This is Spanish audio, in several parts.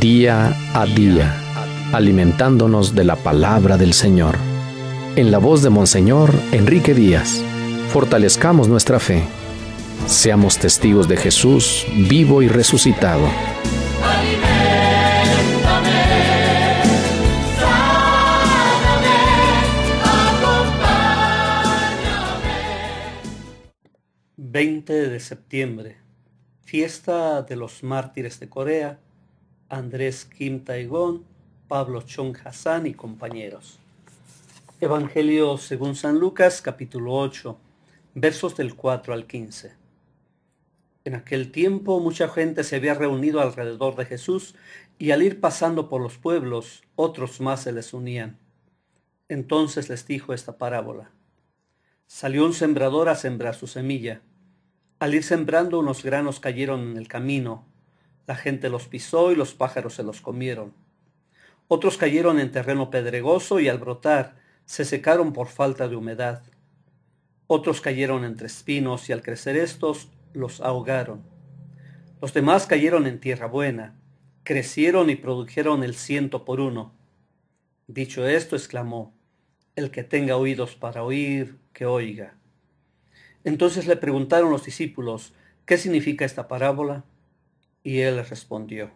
día a día, alimentándonos de la palabra del Señor. En la voz de Monseñor Enrique Díaz, fortalezcamos nuestra fe. Seamos testigos de Jesús vivo y resucitado. 20 de septiembre, fiesta de los mártires de Corea Andrés Kim Taigón, Pablo Chong Hassan y compañeros. Evangelio según San Lucas capítulo 8, versos del 4 al 15. En aquel tiempo mucha gente se había reunido alrededor de Jesús y al ir pasando por los pueblos, otros más se les unían. Entonces les dijo esta parábola. Salió un sembrador a sembrar su semilla. Al ir sembrando unos granos cayeron en el camino la gente los pisó y los pájaros se los comieron. Otros cayeron en terreno pedregoso y al brotar se secaron por falta de humedad. Otros cayeron entre espinos y al crecer estos los ahogaron. Los demás cayeron en tierra buena, crecieron y produjeron el ciento por uno. Dicho esto, exclamó, el que tenga oídos para oír, que oiga. Entonces le preguntaron los discípulos, ¿qué significa esta parábola? Y él respondió,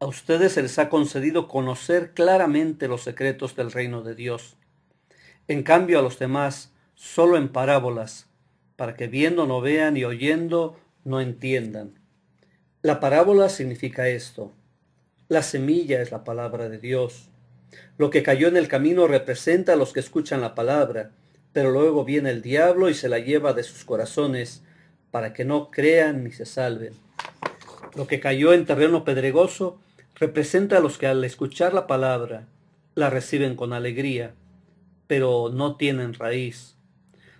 A ustedes se les ha concedido conocer claramente los secretos del reino de Dios. En cambio a los demás, solo en parábolas, para que viendo no vean y oyendo no entiendan. La parábola significa esto. La semilla es la palabra de Dios. Lo que cayó en el camino representa a los que escuchan la palabra, pero luego viene el diablo y se la lleva de sus corazones, para que no crean ni se salven. Lo que cayó en terreno pedregoso representa a los que al escuchar la palabra la reciben con alegría, pero no tienen raíz.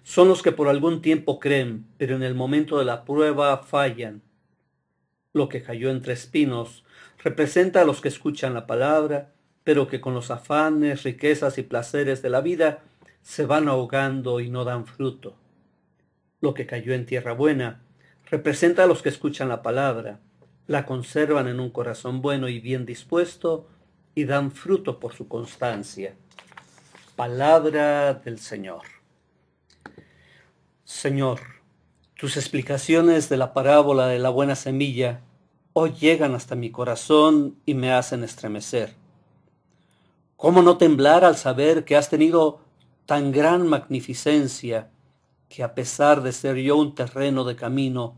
Son los que por algún tiempo creen, pero en el momento de la prueba fallan. Lo que cayó entre espinos representa a los que escuchan la palabra, pero que con los afanes, riquezas y placeres de la vida se van ahogando y no dan fruto. Lo que cayó en tierra buena representa a los que escuchan la palabra, la conservan en un corazón bueno y bien dispuesto y dan fruto por su constancia. Palabra del Señor. Señor, tus explicaciones de la parábola de la buena semilla hoy llegan hasta mi corazón y me hacen estremecer. ¿Cómo no temblar al saber que has tenido tan gran magnificencia que a pesar de ser yo un terreno de camino,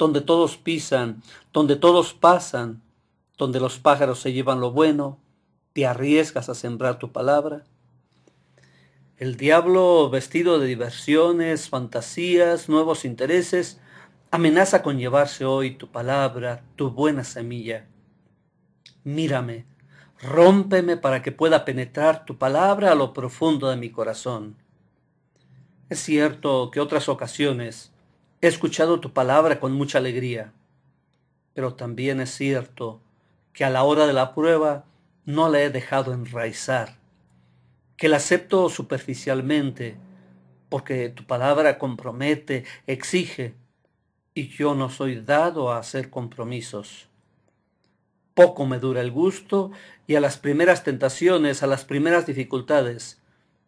donde todos pisan, donde todos pasan, donde los pájaros se llevan lo bueno, te arriesgas a sembrar tu palabra. El diablo, vestido de diversiones, fantasías, nuevos intereses, amenaza con llevarse hoy tu palabra, tu buena semilla. Mírame, rómpeme para que pueda penetrar tu palabra a lo profundo de mi corazón. Es cierto que otras ocasiones He escuchado tu palabra con mucha alegría, pero también es cierto que a la hora de la prueba no la he dejado enraizar, que la acepto superficialmente, porque tu palabra compromete, exige, y yo no soy dado a hacer compromisos. Poco me dura el gusto y a las primeras tentaciones, a las primeras dificultades,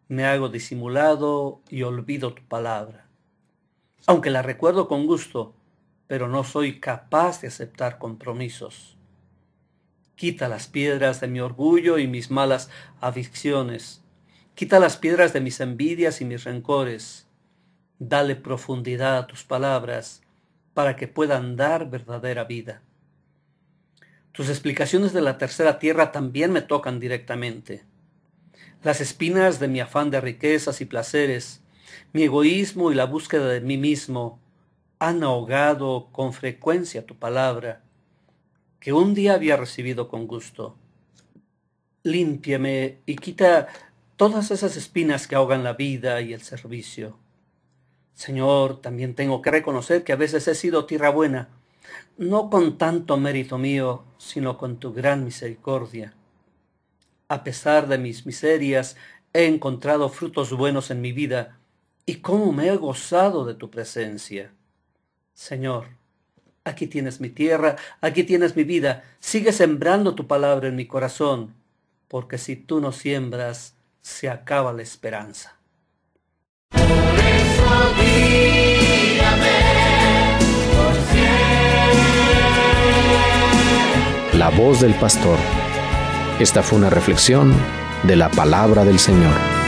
me hago disimulado y olvido tu palabra aunque la recuerdo con gusto, pero no soy capaz de aceptar compromisos. Quita las piedras de mi orgullo y mis malas aficiones. Quita las piedras de mis envidias y mis rencores. Dale profundidad a tus palabras para que puedan dar verdadera vida. Tus explicaciones de la tercera tierra también me tocan directamente. Las espinas de mi afán de riquezas y placeres mi egoísmo y la búsqueda de mí mismo han ahogado con frecuencia tu palabra, que un día había recibido con gusto. Límpiame y quita todas esas espinas que ahogan la vida y el servicio. Señor, también tengo que reconocer que a veces he sido tierra buena, no con tanto mérito mío, sino con tu gran misericordia. A pesar de mis miserias, he encontrado frutos buenos en mi vida, y cómo me he gozado de tu presencia. Señor, aquí tienes mi tierra, aquí tienes mi vida, sigue sembrando tu palabra en mi corazón, porque si tú no siembras, se acaba la esperanza. La voz del pastor. Esta fue una reflexión de la palabra del Señor.